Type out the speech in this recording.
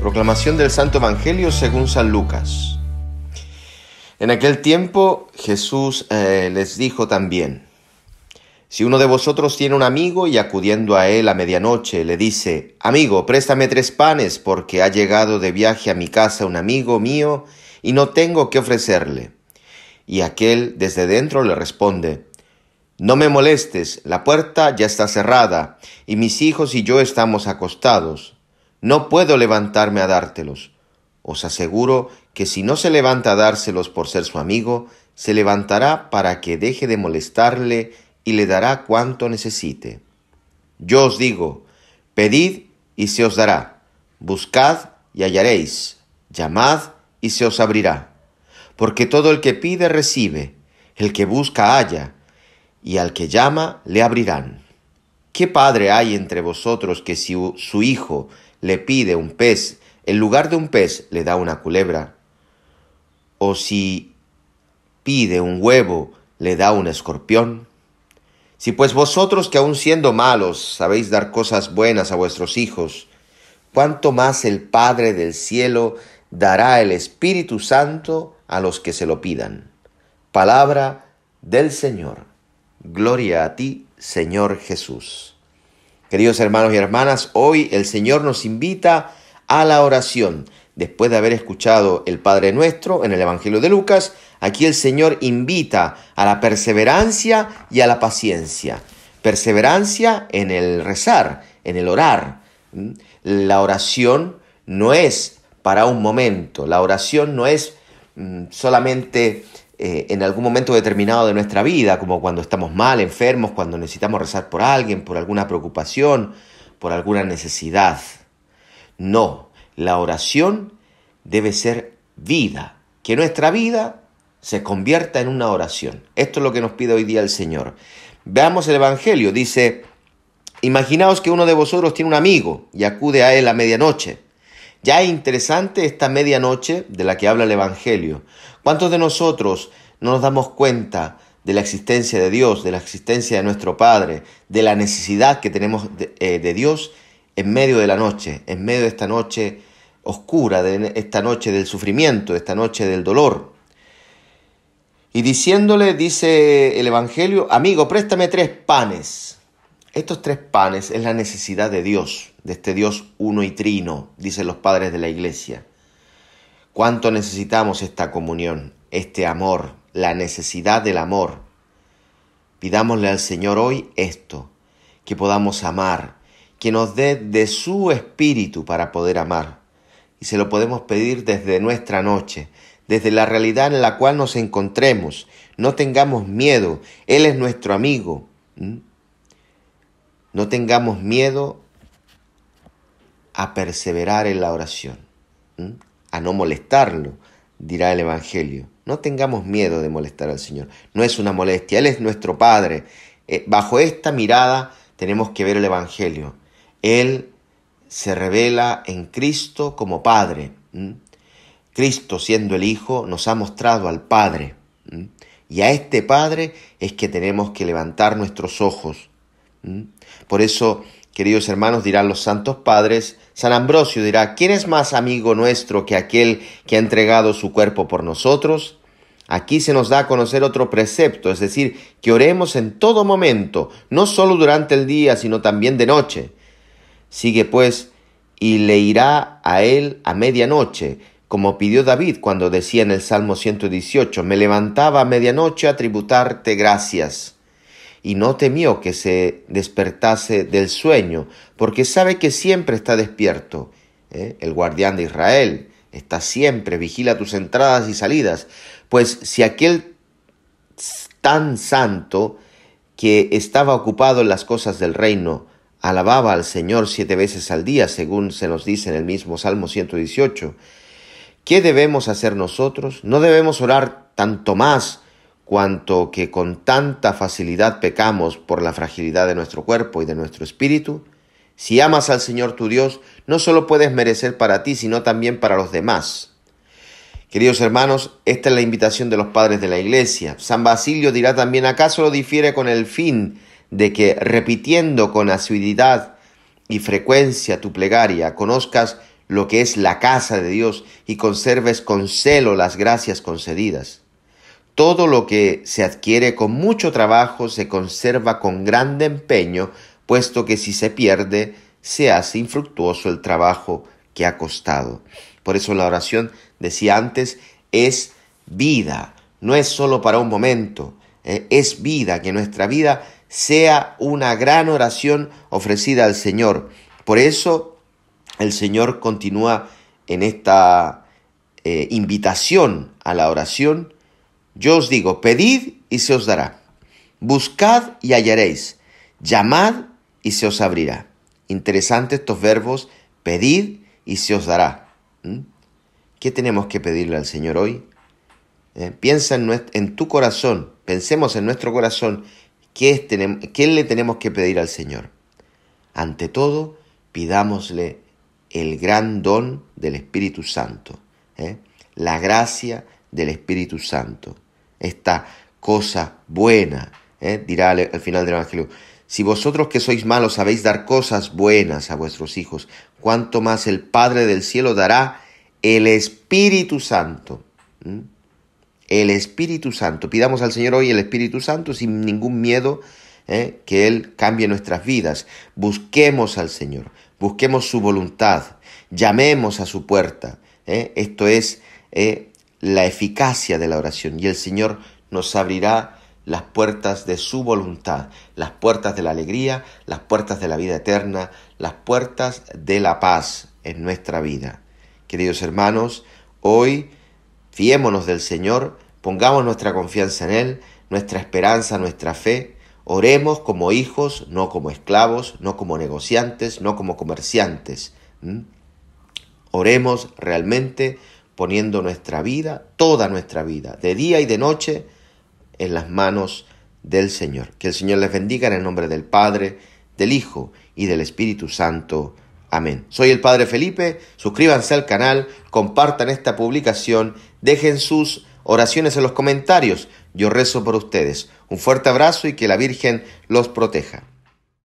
Proclamación del Santo Evangelio según San Lucas. En aquel tiempo Jesús eh, les dijo también, si uno de vosotros tiene un amigo y acudiendo a él a medianoche le dice, amigo, préstame tres panes porque ha llegado de viaje a mi casa un amigo mío y no tengo que ofrecerle. Y aquel desde dentro le responde, no me molestes, la puerta ya está cerrada y mis hijos y yo estamos acostados no puedo levantarme a dártelos. Os aseguro que si no se levanta a dárselos por ser su amigo, se levantará para que deje de molestarle y le dará cuanto necesite. Yo os digo, pedid y se os dará, buscad y hallaréis, llamad y se os abrirá. Porque todo el que pide recibe, el que busca halla, y al que llama le abrirán. ¿Qué padre hay entre vosotros que si su hijo le pide un pez, en lugar de un pez le da una culebra. O si pide un huevo, le da un escorpión. Si pues vosotros que aun siendo malos sabéis dar cosas buenas a vuestros hijos, cuánto más el Padre del cielo dará el Espíritu Santo a los que se lo pidan. Palabra del Señor. Gloria a ti, Señor Jesús. Queridos hermanos y hermanas, hoy el Señor nos invita a la oración. Después de haber escuchado el Padre Nuestro en el Evangelio de Lucas, aquí el Señor invita a la perseverancia y a la paciencia. Perseverancia en el rezar, en el orar. La oración no es para un momento, la oración no es mm, solamente eh, en algún momento determinado de nuestra vida, como cuando estamos mal, enfermos, cuando necesitamos rezar por alguien, por alguna preocupación, por alguna necesidad. No, la oración debe ser vida, que nuestra vida se convierta en una oración. Esto es lo que nos pide hoy día el Señor. Veamos el Evangelio, dice, imaginaos que uno de vosotros tiene un amigo y acude a él a medianoche ya es interesante esta medianoche de la que habla el Evangelio. ¿Cuántos de nosotros no nos damos cuenta de la existencia de Dios, de la existencia de nuestro Padre, de la necesidad que tenemos de, eh, Dios en medio de la noche, en medio de esta noche oscura, de esta noche del sufrimiento, de esta noche del dolor? Y diciéndole, dice el Evangelio, amigo, préstame tres panes. Estos tres panes es la necesidad de Dios, de este Dios uno y trino, dicen los padres de la iglesia. ¿Cuánto necesitamos esta comunión, este amor, la necesidad del amor? Pidámosle al Señor hoy esto, que podamos amar, que nos dé de su espíritu para poder amar. Y se lo podemos pedir desde nuestra noche, desde la realidad en la cual nos encontremos. No tengamos miedo, Él es nuestro amigo. No tengamos miedo a perseverar en la oración, a no molestarlo, dirá el Evangelio. No tengamos miedo de molestar al Señor. No es una molestia, Él es nuestro Padre. Eh, bajo esta mirada tenemos que ver el Evangelio. Él se revela en Cristo como Padre. Cristo siendo el Hijo nos ha mostrado al Padre. Y a este Padre es que tenemos que levantar nuestros ojos. Por eso, queridos hermanos, dirán los santos padres, San Ambrosio dirá, ¿quién es más amigo nuestro que aquel que ha entregado su cuerpo por nosotros? Aquí se nos da a conocer otro precepto, es decir, que oremos en todo momento, no solo durante el día, sino también de noche. Sigue pues, y le irá a él a medianoche, como pidió David cuando decía en el Salmo 118, me levantaba a medianoche a tributarte gracias y no temió que se despertase del sueño, porque sabe que siempre está despierto. ¿eh? El guardián de Israel está siempre, vigila tus entradas y salidas. Pues si aquel tan santo que estaba ocupado en las cosas del reino, alababa al Señor siete veces al día, según se nos dice en el mismo Salmo 118. ¿Qué debemos hacer nosotros? No debemos orar tanto más cuanto que con tanta facilidad pecamos por la fragilidad de nuestro cuerpo y de nuestro espíritu, si amas al Señor tu Dios, no solo puedes merecer para ti, sino también para los demás. Queridos hermanos, esta es la invitación de los padres de la Iglesia. San Basilio dirá también, ¿acaso lo difiere con el fin de que, repitiendo con asiduidad y frecuencia tu plegaria, conozcas lo que es la casa de Dios y conserves con celo las gracias concedidas? Todo lo que se adquiere con mucho trabajo se conserva con grande empeño, puesto que si se pierde, se hace infructuoso el trabajo que ha costado. Por eso la oración, decía antes, es vida, no es solo para un momento, eh, es vida, que nuestra vida sea una gran oración ofrecida al Señor. Por eso el Señor continúa en esta eh, invitación a la oración yo os digo, pedid y se os dará. Buscad y hallaréis. Llamad y se os abrirá. Interesantes estos verbos, pedid y se os dará. ¿Mm? ¿Qué tenemos que pedirle al Señor hoy? ¿Eh? piensa en, tu corazón, pensemos en nuestro corazón, ¿qué, le tenemos que pedir al Señor? Ante todo, pidámosle el gran don del Espíritu Santo, ¿eh? la gracia del Espíritu Santo esta cosa buena, ¿eh? dirá al, final del Evangelio. Si vosotros que sois malos sabéis dar cosas buenas a vuestros hijos, cuánto más el Padre del cielo dará el Espíritu Santo. ¿Mm? El Espíritu Santo. Pidamos al Señor hoy el Espíritu Santo sin ningún miedo ¿eh? que Él cambie nuestras vidas. Busquemos al Señor, busquemos su voluntad, llamemos a su puerta. ¿eh? Esto es la eficacia de la oración y el Señor nos abrirá las puertas de su voluntad, las puertas de la alegría, las puertas de la vida eterna, las puertas de la paz en nuestra vida. Queridos hermanos, hoy fiémonos del Señor, pongamos nuestra confianza en Él, nuestra esperanza, nuestra fe, oremos como hijos, no como esclavos, no como negociantes, no como comerciantes. Oremos realmente poniendo nuestra vida, toda nuestra vida, de día y de noche, en las manos del Señor. Que el Señor les bendiga en el nombre del Padre, del Hijo y del Espíritu Santo. Amén. Soy el Padre Felipe, suscríbanse al canal, compartan esta publicación, dejen sus oraciones en los comentarios. Yo rezo por ustedes. Un fuerte abrazo y que la Virgen los proteja.